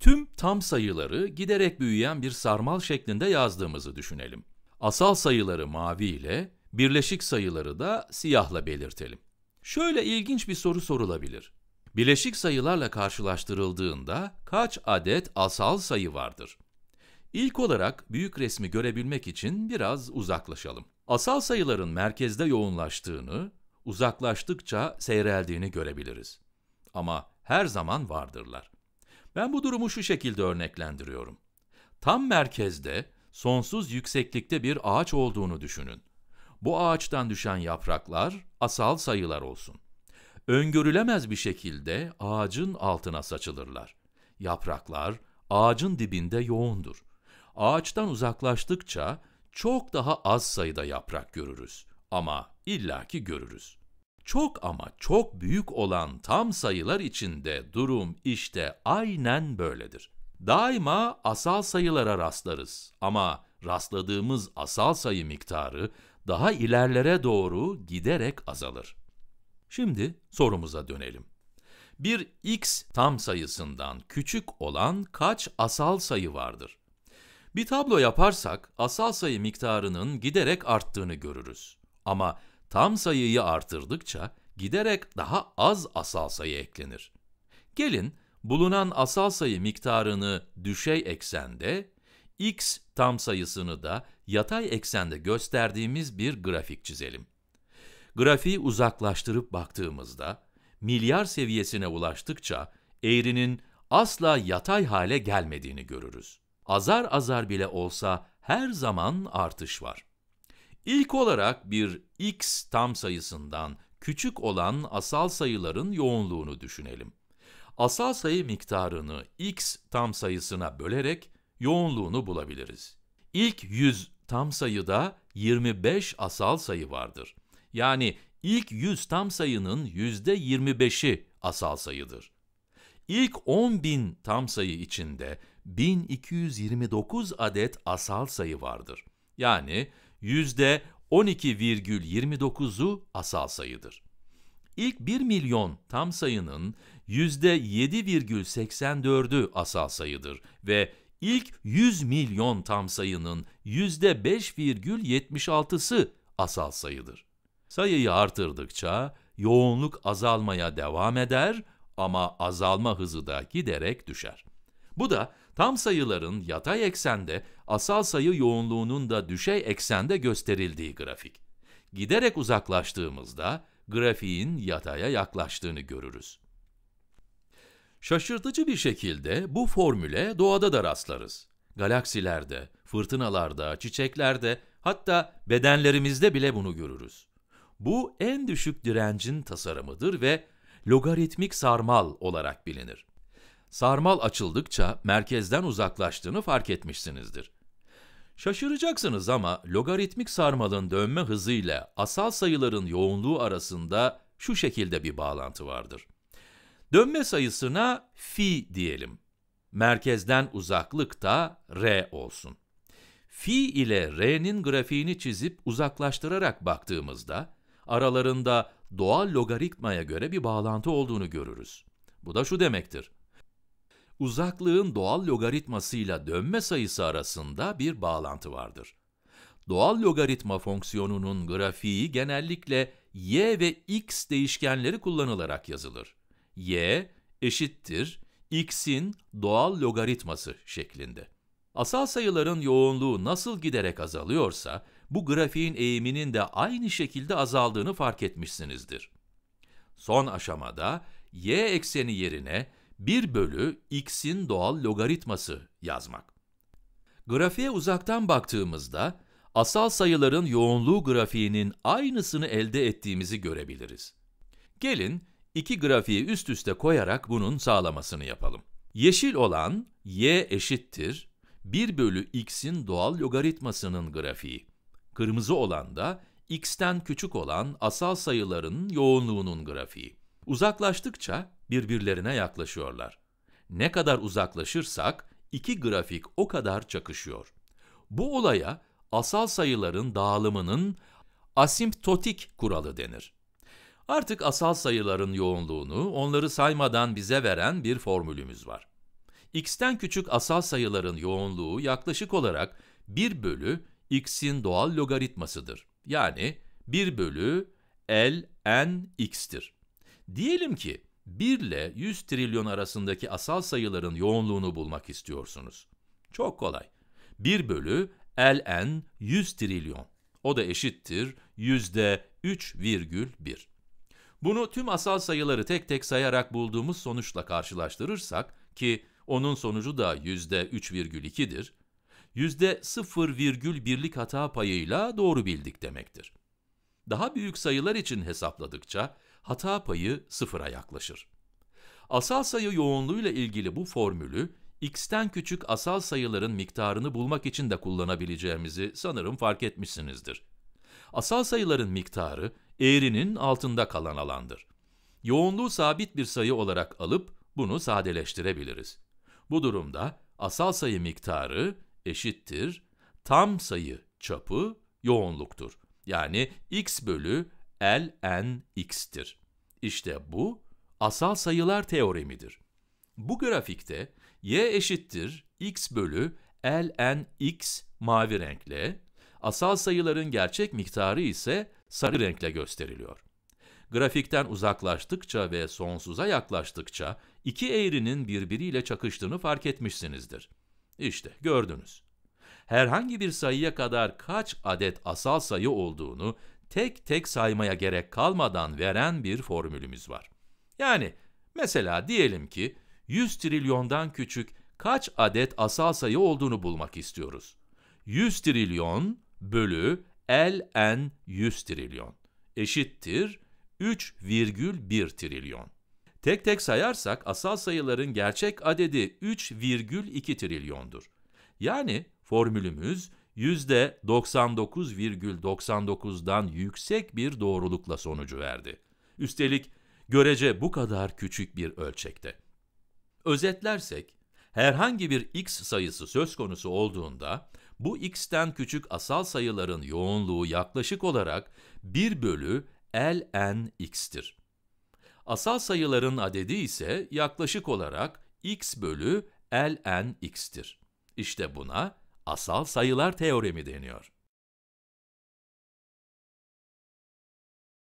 Tüm tam sayıları giderek büyüyen bir sarmal şeklinde yazdığımızı düşünelim. Asal sayıları mavi ile, birleşik sayıları da siyahla belirtelim. Şöyle ilginç bir soru sorulabilir. Bileşik sayılarla karşılaştırıldığında kaç adet asal sayı vardır? İlk olarak büyük resmi görebilmek için biraz uzaklaşalım. Asal sayıların merkezde yoğunlaştığını, uzaklaştıkça seyreldiğini görebiliriz. Ama her zaman vardırlar. Ben bu durumu şu şekilde örneklendiriyorum. Tam merkezde, sonsuz yükseklikte bir ağaç olduğunu düşünün. Bu ağaçtan düşen yapraklar asal sayılar olsun. Öngörülemez bir şekilde ağacın altına saçılırlar. Yapraklar ağacın dibinde yoğundur. Ağaçtan uzaklaştıkça çok daha az sayıda yaprak görürüz ama illaki görürüz çok ama çok büyük olan tam sayılar içinde durum işte aynen böyledir. Daima asal sayılara rastlarız ama rastladığımız asal sayı miktarı daha ilerlere doğru giderek azalır. Şimdi sorumuza dönelim. Bir x tam sayısından küçük olan kaç asal sayı vardır? Bir tablo yaparsak asal sayı miktarının giderek arttığını görürüz. Ama Tam sayıyı artırdıkça giderek daha az asal sayı eklenir. Gelin bulunan asal sayı miktarını düşey eksende, x tam sayısını da yatay eksende gösterdiğimiz bir grafik çizelim. Grafiği uzaklaştırıp baktığımızda, milyar seviyesine ulaştıkça eğrinin asla yatay hale gelmediğini görürüz. Azar azar bile olsa her zaman artış var. İlk olarak bir x tam sayısından küçük olan asal sayıların yoğunluğunu düşünelim. Asal sayı miktarını x tam sayısına bölerek yoğunluğunu bulabiliriz. İlk 100 tam sayıda 25 asal sayı vardır. Yani ilk 100 tam sayının %25'i asal sayıdır. İlk 10.000 tam sayı içinde 1229 adet asal sayı vardır. Yani %12,29'u asal sayıdır. İlk 1 milyon tam sayının %7,84'ü asal sayıdır ve ilk 100 milyon tam sayının %5,76'sı asal sayıdır. Sayıyı artırdıkça yoğunluk azalmaya devam eder ama azalma hızı da giderek düşer. Bu da Tam sayıların yatay eksende, asal sayı yoğunluğunun da düşey eksende gösterildiği grafik. Giderek uzaklaştığımızda grafiğin yataya yaklaştığını görürüz. Şaşırtıcı bir şekilde bu formüle doğada da rastlarız. Galaksilerde, fırtınalarda, çiçeklerde, hatta bedenlerimizde bile bunu görürüz. Bu en düşük direncin tasarımıdır ve logaritmik sarmal olarak bilinir sarmal açıldıkça merkezden uzaklaştığını fark etmişsinizdir. Şaşıracaksınız ama logaritmik sarmalın dönme hızıyla asal sayıların yoğunluğu arasında şu şekilde bir bağlantı vardır. Dönme sayısına fi diyelim. Merkezden uzaklık da r olsun. Fi ile r'nin grafiğini çizip uzaklaştırarak baktığımızda aralarında doğal logaritmaya göre bir bağlantı olduğunu görürüz. Bu da şu demektir uzaklığın doğal logaritmasıyla dönme sayısı arasında bir bağlantı vardır. Doğal logaritma fonksiyonunun grafiği genellikle y ve x değişkenleri kullanılarak yazılır. y eşittir x'in doğal logaritması şeklinde. Asal sayıların yoğunluğu nasıl giderek azalıyorsa, bu grafiğin eğiminin de aynı şekilde azaldığını fark etmişsinizdir. Son aşamada, y ekseni yerine 1 bölü x'in doğal logaritması yazmak. Grafiğe uzaktan baktığımızda, asal sayıların yoğunluğu grafiğinin aynısını elde ettiğimizi görebiliriz. Gelin, iki grafiği üst üste koyarak bunun sağlamasını yapalım. Yeşil olan y eşittir 1 bölü x'in doğal logaritmasının grafiği. Kırmızı olan da x'ten küçük olan asal sayıların yoğunluğunun grafiği. Uzaklaştıkça birbirlerine yaklaşıyorlar. Ne kadar uzaklaşırsak iki grafik o kadar çakışıyor. Bu olaya asal sayıların dağılımının asimptotik kuralı denir. Artık asal sayıların yoğunluğunu onları saymadan bize veren bir formülümüz var. x'ten küçük asal sayıların yoğunluğu yaklaşık olarak 1 bölü x'in doğal logaritmasıdır. Yani 1 bölü l n x'tir. Diyelim ki 1 ile 100 trilyon arasındaki asal sayıların yoğunluğunu bulmak istiyorsunuz. Çok kolay. 1 bölü ln 100 trilyon. O da eşittir %3,1. Bunu tüm asal sayıları tek tek sayarak bulduğumuz sonuçla karşılaştırırsak ki onun sonucu da %3,2'dir, %0,1'lik hata payıyla doğru bildik demektir. Daha büyük sayılar için hesapladıkça hata payı sıfıra yaklaşır. Asal sayı yoğunluğuyla ilgili bu formülü, x'ten küçük asal sayıların miktarını bulmak için de kullanabileceğimizi sanırım fark etmişsinizdir. Asal sayıların miktarı, eğrinin altında kalan alandır. Yoğunluğu sabit bir sayı olarak alıp, bunu sadeleştirebiliriz. Bu durumda, asal sayı miktarı eşittir, tam sayı çapı yoğunluktur. Yani x bölü ln x'tir. İşte bu asal sayılar teoremidir. Bu grafikte y eşittir x bölü ln x mavi renkle, asal sayıların gerçek miktarı ise sarı renkle gösteriliyor. Grafikten uzaklaştıkça ve sonsuza yaklaştıkça iki eğrinin birbiriyle çakıştığını fark etmişsinizdir. İşte gördünüz. Herhangi bir sayıya kadar kaç adet asal sayı olduğunu tek tek saymaya gerek kalmadan veren bir formülümüz var. Yani mesela diyelim ki 100 trilyondan küçük kaç adet asal sayı olduğunu bulmak istiyoruz. 100 trilyon bölü ln 100 trilyon eşittir 3,1 trilyon. Tek tek sayarsak asal sayıların gerçek adedi 3,2 trilyondur. Yani formülümüz %99,99'dan yüksek bir doğrulukla sonucu verdi. Üstelik görece bu kadar küçük bir ölçekte. Özetlersek, herhangi bir x sayısı söz konusu olduğunda, bu x'ten küçük asal sayıların yoğunluğu yaklaşık olarak 1 bölü ln x'tir. Asal sayıların adedi ise yaklaşık olarak x bölü ln x'tir. İşte buna asal sayılar teoremi deniyor.